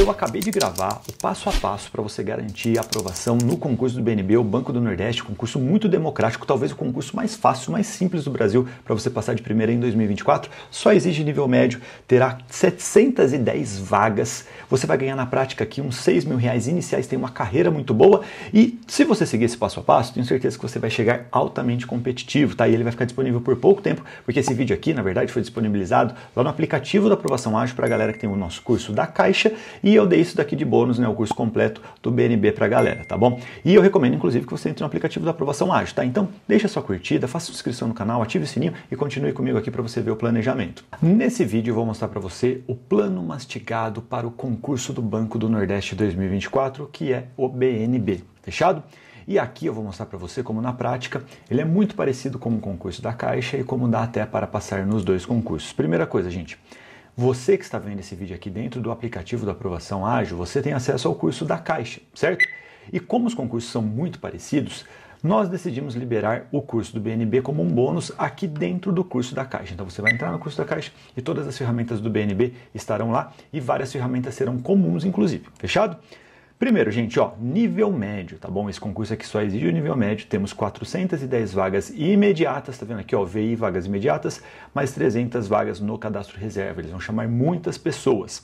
eu acabei de gravar o passo a passo para você garantir a aprovação no concurso do BNB, o Banco do Nordeste, concurso muito democrático, talvez o concurso mais fácil, mais simples do Brasil para você passar de primeira em 2024. Só exige nível médio, terá 710 vagas. Você vai ganhar na prática aqui uns 6 mil reais iniciais, tem uma carreira muito boa e se você seguir esse passo a passo, tenho certeza que você vai chegar altamente competitivo, tá? E ele vai ficar disponível por pouco tempo, porque esse vídeo aqui, na verdade, foi disponibilizado lá no aplicativo da aprovação ágil para a galera que tem o nosso curso da Caixa e e eu dei isso daqui de bônus, né, o curso completo do BNB para a galera, tá bom? E eu recomendo, inclusive, que você entre no aplicativo da aprovação ágil, tá? Então, deixa sua curtida, faça sua inscrição no canal, ative o sininho e continue comigo aqui para você ver o planejamento. Nesse vídeo eu vou mostrar para você o plano mastigado para o concurso do Banco do Nordeste 2024, que é o BNB. Fechado? E aqui eu vou mostrar para você como na prática ele é muito parecido com o concurso da Caixa e como dá até para passar nos dois concursos. Primeira coisa, gente, você que está vendo esse vídeo aqui dentro do aplicativo da aprovação ágil, você tem acesso ao curso da Caixa, certo? E como os concursos são muito parecidos, nós decidimos liberar o curso do BNB como um bônus aqui dentro do curso da Caixa. Então você vai entrar no curso da Caixa e todas as ferramentas do BNB estarão lá e várias ferramentas serão comuns, inclusive. Fechado? Primeiro, gente, ó, nível médio, tá bom? Esse concurso aqui só exige o nível médio. Temos 410 vagas imediatas, tá vendo aqui, ó, VI vagas imediatas, mais 300 vagas no cadastro reserva. Eles vão chamar muitas pessoas.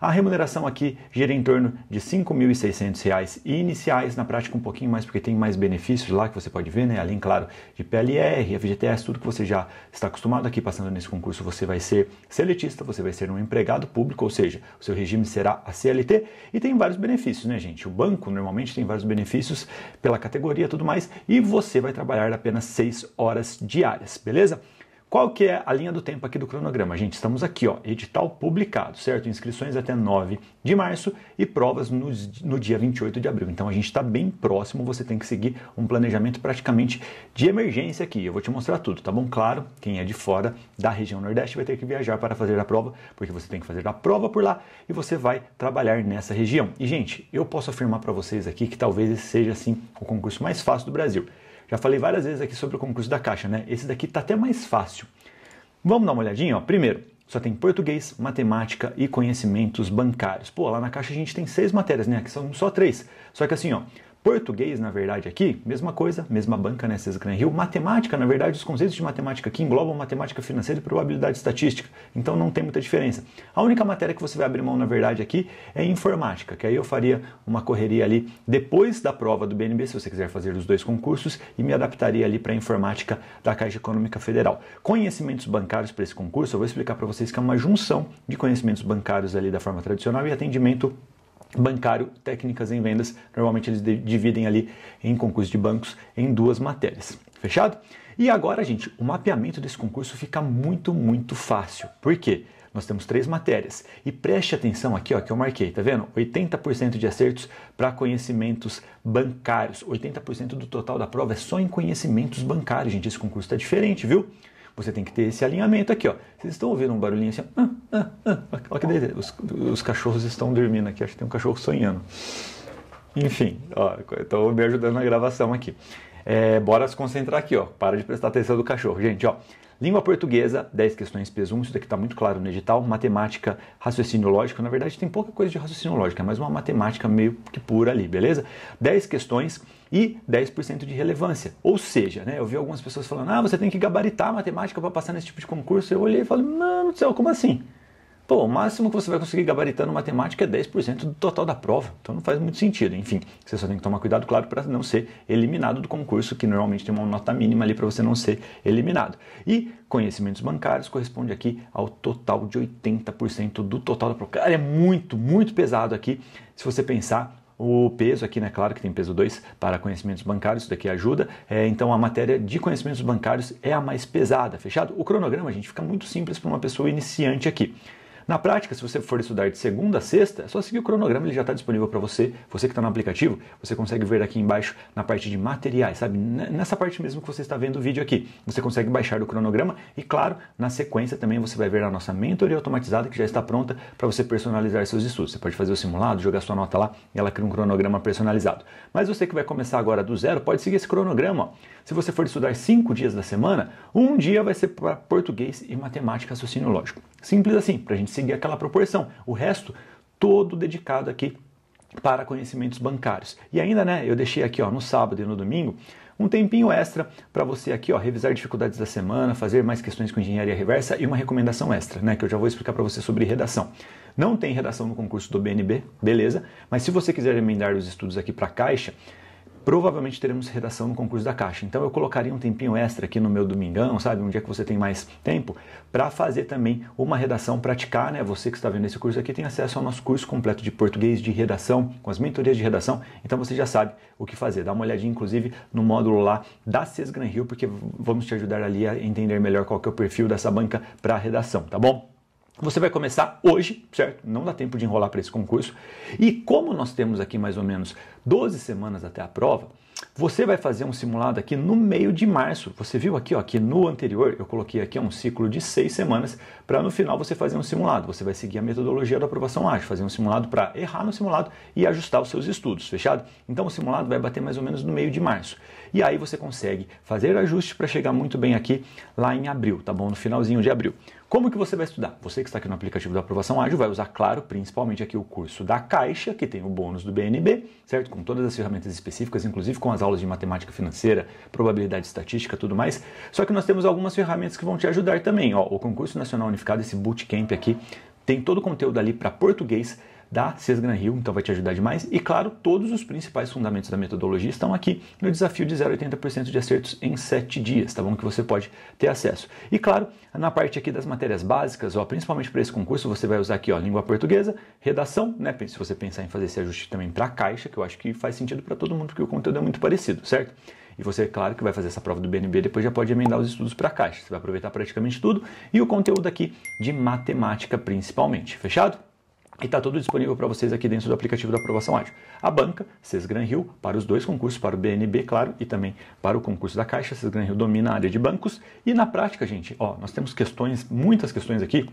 A remuneração aqui gira em torno de R$ 5.600 iniciais, na prática um pouquinho mais, porque tem mais benefícios lá que você pode ver, né? Além, claro, de PLR, FGTS, tudo que você já está acostumado aqui passando nesse concurso, você vai ser seletista, você vai ser um empregado público, ou seja, o seu regime será a CLT e tem vários benefícios, né, gente? O banco normalmente tem vários benefícios pela categoria e tudo mais, e você vai trabalhar apenas 6 horas diárias, beleza? Qual que é a linha do tempo aqui do cronograma? Gente, estamos aqui, ó, edital publicado, certo? Inscrições até 9 de março e provas no, no dia 28 de abril. Então a gente está bem próximo, você tem que seguir um planejamento praticamente de emergência aqui. Eu vou te mostrar tudo, tá bom? Claro, quem é de fora da região Nordeste vai ter que viajar para fazer a prova, porque você tem que fazer a prova por lá e você vai trabalhar nessa região. E, gente, eu posso afirmar para vocês aqui que talvez esse seja, assim, o concurso mais fácil do Brasil. Já falei várias vezes aqui sobre o concurso da Caixa, né? Esse daqui está até mais fácil. Vamos dar uma olhadinha? Ó. Primeiro, só tem português, matemática e conhecimentos bancários. Pô, lá na Caixa a gente tem seis matérias, né? Aqui são só três. Só que assim, ó, Português, na verdade, aqui, mesma coisa, mesma banca, né? César Rio. Matemática, na verdade, os conceitos de matemática aqui englobam matemática financeira e probabilidade estatística. Então não tem muita diferença. A única matéria que você vai abrir mão, na verdade, aqui é informática, que aí eu faria uma correria ali depois da prova do BNB, se você quiser fazer os dois concursos, e me adaptaria ali para a informática da Caixa Econômica Federal. Conhecimentos bancários para esse concurso, eu vou explicar para vocês que é uma junção de conhecimentos bancários ali da forma tradicional e atendimento bancário, técnicas em vendas, normalmente eles dividem ali em concurso de bancos em duas matérias. Fechado? E agora, gente, o mapeamento desse concurso fica muito, muito fácil. Por quê? Nós temos três matérias. E preste atenção aqui, ó, que eu marquei, tá vendo? 80% de acertos para conhecimentos bancários. 80% do total da prova é só em conhecimentos bancários, gente. Esse concurso está diferente, viu? Você tem que ter esse alinhamento aqui, ó. Vocês estão ouvindo um barulhinho assim? Ah, ah, ah. Olha que delícia. Os, os cachorros estão dormindo aqui. Acho que tem um cachorro sonhando. Enfim, ó, estou me ajudando na gravação aqui. É, bora se concentrar aqui, ó. Para de prestar atenção do cachorro. Gente, ó, Língua portuguesa, 10 questões peso 1, isso daqui está muito claro no edital. Matemática, raciocínio lógico, na verdade tem pouca coisa de raciocínio lógico, é mais uma matemática meio que pura ali, beleza? 10 questões e 10% de relevância. Ou seja, né, eu vi algumas pessoas falando, ah, você tem que gabaritar matemática para passar nesse tipo de concurso. Eu olhei e falei, mano do céu, como assim? Pô, o máximo que você vai conseguir gabaritando matemática é 10% do total da prova, então não faz muito sentido. Enfim, você só tem que tomar cuidado, claro, para não ser eliminado do concurso, que normalmente tem uma nota mínima ali para você não ser eliminado. E conhecimentos bancários corresponde aqui ao total de 80% do total da prova. Cara, é muito, muito pesado aqui, se você pensar o peso aqui, né? Claro que tem peso 2 para conhecimentos bancários, isso daqui ajuda. É, então a matéria de conhecimentos bancários é a mais pesada, fechado? O cronograma, gente, fica muito simples para uma pessoa iniciante aqui. Na prática, se você for estudar de segunda a sexta, é só seguir o cronograma, ele já está disponível para você. Você que está no aplicativo, você consegue ver aqui embaixo na parte de materiais, sabe? Nessa parte mesmo que você está vendo o vídeo aqui. Você consegue baixar o cronograma e, claro, na sequência também você vai ver a nossa mentoria automatizada que já está pronta para você personalizar seus estudos. Você pode fazer o simulado, jogar sua nota lá e ela cria um cronograma personalizado. Mas você que vai começar agora do zero, pode seguir esse cronograma. Se você for estudar cinco dias da semana, um dia vai ser para português e matemática raciocínio lógico. Simples assim, para a gente seguir aquela proporção. O resto, todo dedicado aqui para conhecimentos bancários. E ainda, né, eu deixei aqui ó, no sábado e no domingo um tempinho extra para você aqui ó, revisar dificuldades da semana, fazer mais questões com engenharia reversa e uma recomendação extra, né, que eu já vou explicar para você sobre redação. Não tem redação no concurso do BNB, beleza? Mas se você quiser emendar os estudos aqui para a Caixa, provavelmente teremos redação no concurso da Caixa. Então eu colocaria um tempinho extra aqui no meu domingão, sabe, um dia que você tem mais tempo, para fazer também uma redação, praticar, né? Você que está vendo esse curso aqui tem acesso ao nosso curso completo de português de redação, com as mentorias de redação, então você já sabe o que fazer. Dá uma olhadinha, inclusive, no módulo lá da Cesgran Rio, porque vamos te ajudar ali a entender melhor qual que é o perfil dessa banca para redação, tá bom? Você vai começar hoje, certo? Não dá tempo de enrolar para esse concurso. E como nós temos aqui mais ou menos 12 semanas até a prova, você vai fazer um simulado aqui no meio de março. Você viu aqui, ó, que no anterior eu coloquei aqui um ciclo de seis semanas para no final você fazer um simulado. Você vai seguir a metodologia da aprovação ágil, fazer um simulado para errar no simulado e ajustar os seus estudos, fechado? Então o simulado vai bater mais ou menos no meio de março. E aí você consegue fazer ajustes para chegar muito bem aqui lá em abril, tá bom? No finalzinho de abril. Como que você vai estudar? Você que está aqui no aplicativo da Aprovação Ágil vai usar, claro, principalmente aqui o curso da Caixa, que tem o bônus do BNB, certo? Com todas as ferramentas específicas, inclusive com as aulas de matemática financeira, probabilidade estatística, tudo mais. Só que nós temos algumas ferramentas que vão te ajudar também. Ó, o Concurso Nacional Unificado, esse bootcamp aqui, tem todo o conteúdo ali para português, da Sesgran Hill, então vai te ajudar demais. E claro, todos os principais fundamentos da metodologia estão aqui no desafio de 0,80% de acertos em 7 dias, tá bom? Que você pode ter acesso. E claro, na parte aqui das matérias básicas, ó, principalmente para esse concurso, você vai usar aqui ó, língua portuguesa, redação, né? Se você pensar em fazer esse ajuste também para a caixa, que eu acho que faz sentido para todo mundo, porque o conteúdo é muito parecido, certo? E você, claro, que vai fazer essa prova do BNB, depois já pode emendar os estudos para a caixa. Você vai aproveitar praticamente tudo e o conteúdo aqui de matemática principalmente. Fechado? E está tudo disponível para vocês aqui dentro do aplicativo da aprovação ágil. A banca, Sesgran Rio, para os dois concursos, para o BNB, claro, e também para o concurso da Caixa. Sesgran Rio domina a área de bancos. E na prática, gente, ó, nós temos questões, muitas questões aqui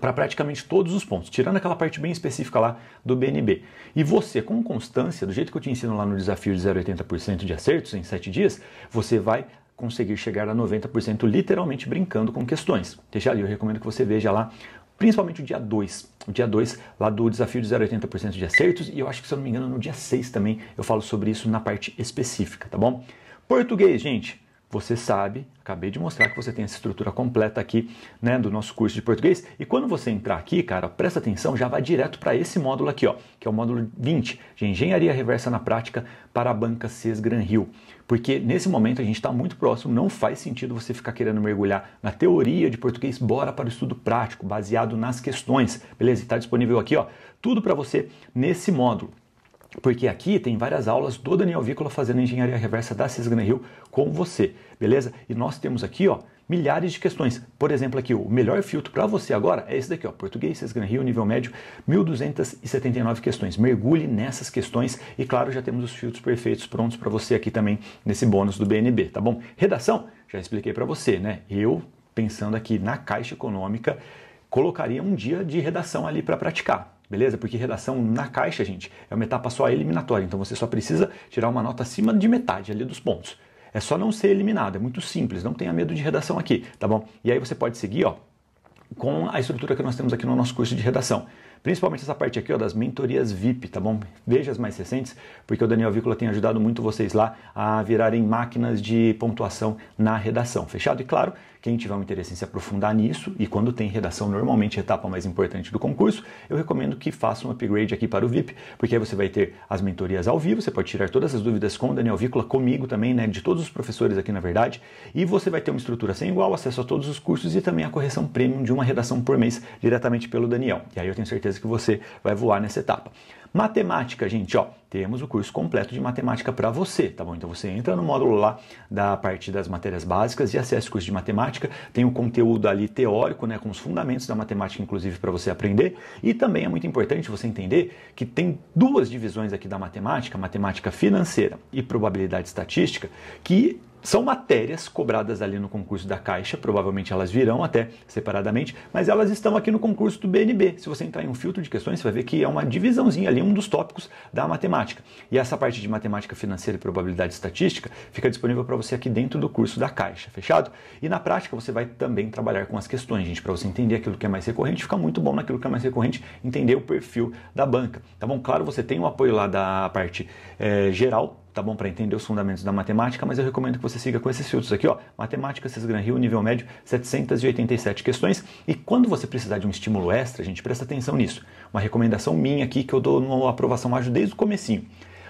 para praticamente todos os pontos, tirando aquela parte bem específica lá do BNB. E você, com constância, do jeito que eu te ensino lá no desafio de 0,80% de acertos em 7 dias, você vai conseguir chegar a 90% literalmente brincando com questões. Deixa ali, eu recomendo que você veja lá principalmente o dia 2. O dia 2 lá do desafio de 0,80% de acertos, e eu acho que, se eu não me engano, no dia 6 também eu falo sobre isso na parte específica, tá bom? Português, gente, você sabe, acabei de mostrar que você tem essa estrutura completa aqui, né, do nosso curso de português. E quando você entrar aqui, cara, presta atenção, já vai direto para esse módulo aqui, ó, que é o módulo 20 de Engenharia Reversa na Prática para a Banca CES Gran Rio. Porque nesse momento a gente está muito próximo, não faz sentido você ficar querendo mergulhar na teoria de português, bora para o estudo prático, baseado nas questões, beleza? Está disponível aqui, ó, tudo para você nesse módulo porque aqui tem várias aulas do Daniel Vícola fazendo engenharia reversa da Cisgana Rio com você, beleza? E nós temos aqui, ó, milhares de questões. Por exemplo, aqui o melhor filtro para você agora é esse daqui, ó, Português, Cisgana Rio, nível médio, 1279 questões. Mergulhe nessas questões e claro, já temos os filtros perfeitos prontos para você aqui também nesse bônus do BNB, tá bom? Redação, já expliquei para você, né? Eu pensando aqui na Caixa Econômica, colocaria um dia de redação ali para praticar, beleza? Porque redação na caixa, gente, é uma etapa só eliminatória, então você só precisa tirar uma nota acima de metade ali dos pontos. É só não ser eliminado, é muito simples, não tenha medo de redação aqui, tá bom? E aí você pode seguir, ó, com a estrutura que nós temos aqui no nosso curso de redação. Principalmente essa parte aqui ó, das mentorias VIP, tá bom? Veja as mais recentes, porque o Daniel Vícola tem ajudado muito vocês lá a virarem máquinas de pontuação na redação. Fechado? E claro, quem tiver um interesse em se aprofundar nisso, e quando tem redação, normalmente a etapa mais importante do concurso, eu recomendo que faça um upgrade aqui para o VIP, porque aí você vai ter as mentorias ao vivo, você pode tirar todas as dúvidas com o Daniel Vícola, comigo também, né, de todos os professores aqui na verdade, e você vai ter uma estrutura sem igual, acesso a todos os cursos e também a correção premium de uma redação por mês diretamente pelo Daniel. E aí eu tenho certeza que você vai voar nessa etapa. Matemática, gente, ó, temos o curso completo de matemática para você, tá bom? Então você entra no módulo lá da parte das matérias básicas e acessa o curso de matemática, tem o conteúdo ali teórico, né, com os fundamentos da matemática inclusive para você aprender, e também é muito importante você entender que tem duas divisões aqui da matemática, matemática financeira e probabilidade estatística, que são matérias cobradas ali no concurso da Caixa, provavelmente elas virão até separadamente, mas elas estão aqui no concurso do BNB. Se você entrar em um filtro de questões, você vai ver que é uma divisãozinha ali, um dos tópicos da matemática. E essa parte de matemática financeira e probabilidade estatística fica disponível para você aqui dentro do curso da Caixa, fechado? E na prática você vai também trabalhar com as questões, gente, para você entender aquilo que é mais recorrente, Fica muito bom naquilo que é mais recorrente, entender o perfil da banca, tá bom? Claro, você tem o apoio lá da parte é, geral tá bom para entender os fundamentos da matemática, mas eu recomendo que você siga com esses filtros aqui, ó. Matemática Sesgran Rio, nível médio, 787 questões. E quando você precisar de um estímulo extra, gente, presta atenção nisso. Uma recomendação minha aqui que eu dou numa aprovação ágil desde o comecinho.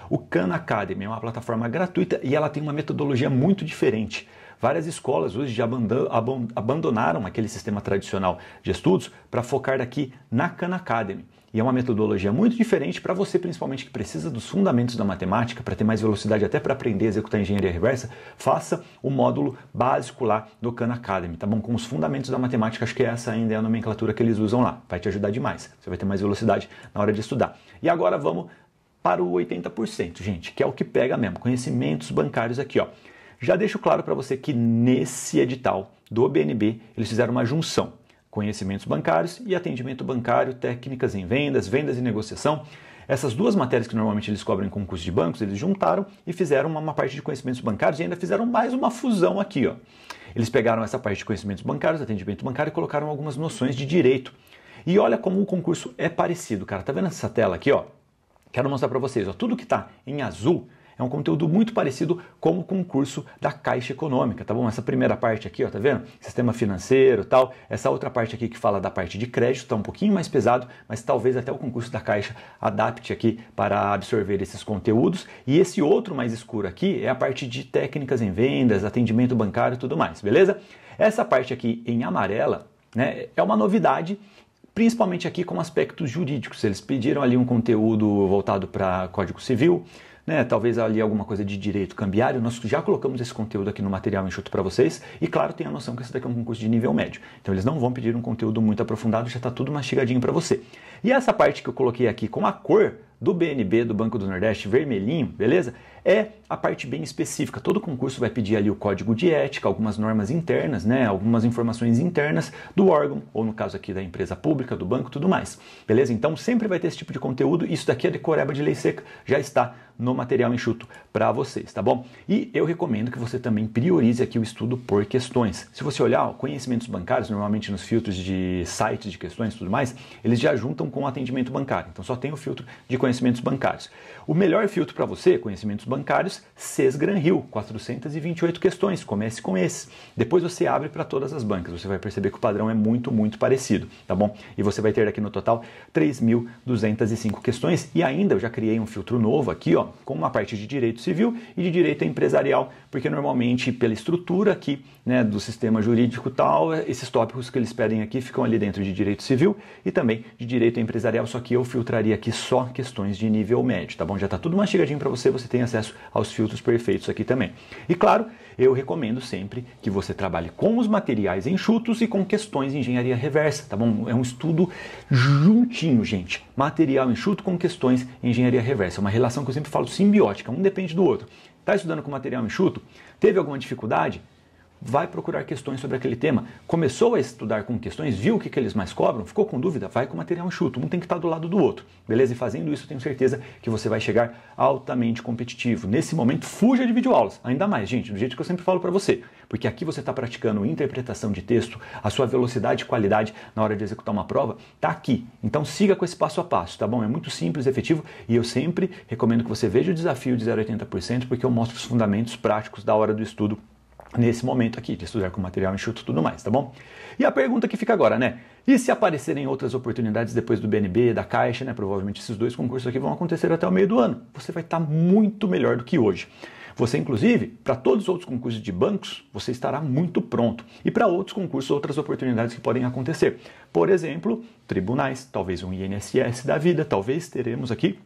O Khan Academy é uma plataforma gratuita e ela tem uma metodologia muito diferente. Várias escolas hoje já abandonaram aquele sistema tradicional de estudos para focar aqui na Khan Academy. E é uma metodologia muito diferente para você, principalmente que precisa dos fundamentos da matemática, para ter mais velocidade até para aprender a executar engenharia reversa, faça o módulo básico lá do Khan Academy, tá bom? Com os fundamentos da matemática, acho que essa ainda é a nomenclatura que eles usam lá. Vai te ajudar demais. Você vai ter mais velocidade na hora de estudar. E agora vamos para o 80%, gente, que é o que pega mesmo. Conhecimentos bancários aqui, ó. Já deixo claro para você que nesse edital do OBNB eles fizeram uma junção: conhecimentos bancários e atendimento bancário, técnicas em vendas, vendas e negociação. Essas duas matérias que normalmente eles cobrem em concurso de bancos, eles juntaram e fizeram uma, uma parte de conhecimentos bancários e ainda fizeram mais uma fusão aqui. Ó. Eles pegaram essa parte de conhecimentos bancários, atendimento bancário e colocaram algumas noções de direito. E olha como o concurso é parecido, cara. Tá vendo essa tela aqui, ó? Quero mostrar para vocês, ó, tudo que está em azul é um conteúdo muito parecido como com o curso da Caixa Econômica, tá bom? Essa primeira parte aqui, ó, tá vendo? Sistema financeiro tal. Essa outra parte aqui que fala da parte de crédito, tá um pouquinho mais pesado, mas talvez até o concurso da Caixa adapte aqui para absorver esses conteúdos. E esse outro mais escuro aqui é a parte de técnicas em vendas, atendimento bancário e tudo mais, beleza? Essa parte aqui em amarela né, é uma novidade principalmente aqui com aspectos jurídicos. Eles pediram ali um conteúdo voltado para Código Civil, né, talvez ali alguma coisa de direito cambiário, nós já colocamos esse conteúdo aqui no material enxuto para vocês. E claro, tem a noção que esse daqui é um concurso de nível médio. Então eles não vão pedir um conteúdo muito aprofundado, já está tudo mastigadinho para você. E essa parte que eu coloquei aqui com a cor do BNB, do Banco do Nordeste, vermelhinho, beleza? É a parte bem específica. Todo concurso vai pedir ali o código de ética, algumas normas internas, né? Algumas informações internas do órgão, ou no caso aqui da empresa pública, do banco, tudo mais. Beleza? Então sempre vai ter esse tipo de conteúdo. Isso daqui é decoreba de lei seca, já está no material enxuto para vocês, tá bom? E eu recomendo que você também priorize aqui o estudo por questões. Se você olhar ó, conhecimentos bancários, normalmente nos filtros de sites de questões e tudo mais, eles já juntam com o atendimento bancário. Então só tem o filtro de conhecimentos bancários. O melhor filtro para você, é conhecimentos bancários, SES Gran Rio, 428 questões, comece com esse. Depois você abre para todas as bancas, você vai perceber que o padrão é muito, muito parecido, tá bom? E você vai ter aqui no total 3.205 questões e ainda eu já criei um filtro novo aqui, ó, com uma parte de direito civil e de direito empresarial, porque normalmente pela estrutura aqui né, do sistema jurídico tal, esses tópicos que eles pedem aqui ficam ali dentro de direito civil e também de direito empresarial, só que eu filtraria aqui só questões de nível médio, tá bom? Já está tudo mastigadinho para você, você tem acesso aos filtros perfeitos aqui também. E claro, eu recomendo sempre que você trabalhe com os materiais enxutos e com questões de engenharia reversa, tá bom? É um estudo juntinho, gente. Material enxuto com questões de engenharia reversa, é uma relação que eu sempre falo simbiótica, um depende do outro. Está estudando com material enxuto? Teve alguma dificuldade? vai procurar questões sobre aquele tema. Começou a estudar com questões, viu o que, que eles mais cobram, ficou com dúvida, vai com material enxuto. Um tem que estar do lado do outro, beleza? E fazendo isso, tenho certeza que você vai chegar altamente competitivo. Nesse momento, fuja de videoaulas, ainda mais, gente, do jeito que eu sempre falo para você, porque aqui você está praticando interpretação de texto, a sua velocidade e qualidade na hora de executar uma prova está aqui. Então siga com esse passo a passo, tá bom? É muito simples, efetivo e eu sempre recomendo que você veja o desafio de 0,80%, porque eu mostro os fundamentos práticos da hora do estudo nesse momento aqui, de estudar com material enxuto e tudo mais, tá bom? E a pergunta que fica agora, né? E se aparecerem outras oportunidades depois do BNB, da Caixa, né? Provavelmente esses dois concursos aqui vão acontecer até o meio do ano. Você vai estar tá muito melhor do que hoje. Você, inclusive, para todos os outros concursos de bancos, você estará muito pronto. E para outros concursos, outras oportunidades que podem acontecer. Por exemplo, tribunais, talvez um INSS da vida, talvez teremos aqui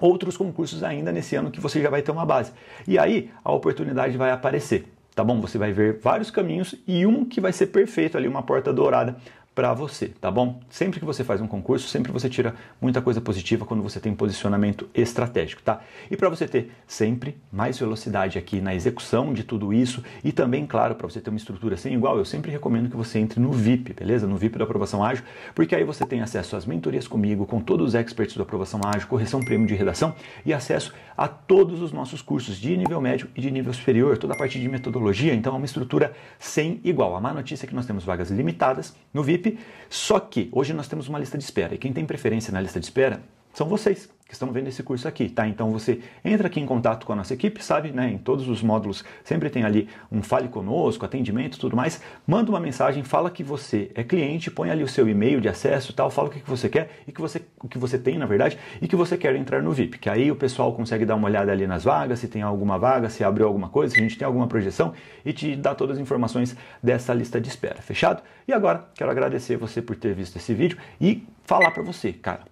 outros concursos ainda nesse ano que você já vai ter uma base. E aí a oportunidade vai aparecer tá bom? Você vai ver vários caminhos e um que vai ser perfeito ali, uma porta dourada para você, tá bom? Sempre que você faz um concurso, sempre você tira muita coisa positiva quando você tem posicionamento estratégico, tá? E para você ter sempre mais velocidade aqui na execução de tudo isso e também, claro, para você ter uma estrutura sem igual, eu sempre recomendo que você entre no VIP, beleza? No VIP da aprovação ágil, porque aí você tem acesso às mentorias comigo, com todos os experts da aprovação ágil, correção prêmio de redação e acesso a todos os nossos cursos de nível médio e de nível superior, toda a parte de metodologia, então é uma estrutura sem igual. A má notícia é que nós temos vagas limitadas no VIP só que hoje nós temos uma lista de espera e quem tem preferência na lista de espera são vocês que estão vendo esse curso aqui, tá? Então você entra aqui em contato com a nossa equipe, sabe, né? Em todos os módulos sempre tem ali um fale conosco, atendimento, tudo mais. Manda uma mensagem, fala que você é cliente, põe ali o seu e-mail de acesso, tal, fala o que você quer e que você o que você tem, na verdade, e que você quer entrar no VIP, que aí o pessoal consegue dar uma olhada ali nas vagas, se tem alguma vaga, se abriu alguma coisa, se a gente tem alguma projeção e te dá todas as informações dessa lista de espera. Fechado? E agora quero agradecer você por ter visto esse vídeo e falar para você, cara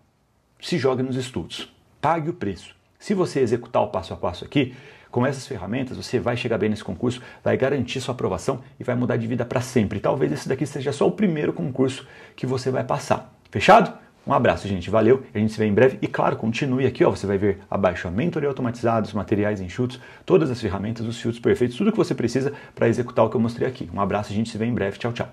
se jogue nos estudos, pague o preço. Se você executar o passo a passo aqui, com essas ferramentas, você vai chegar bem nesse concurso, vai garantir sua aprovação e vai mudar de vida para sempre. Talvez esse daqui seja só o primeiro concurso que você vai passar. Fechado? Um abraço, gente. Valeu. A gente se vê em breve. E claro, continue aqui. Ó, você vai ver abaixo a mentoria os materiais enxutos, todas as ferramentas, os filtros perfeitos, tudo que você precisa para executar o que eu mostrei aqui. Um abraço. A gente se vê em breve. Tchau, tchau.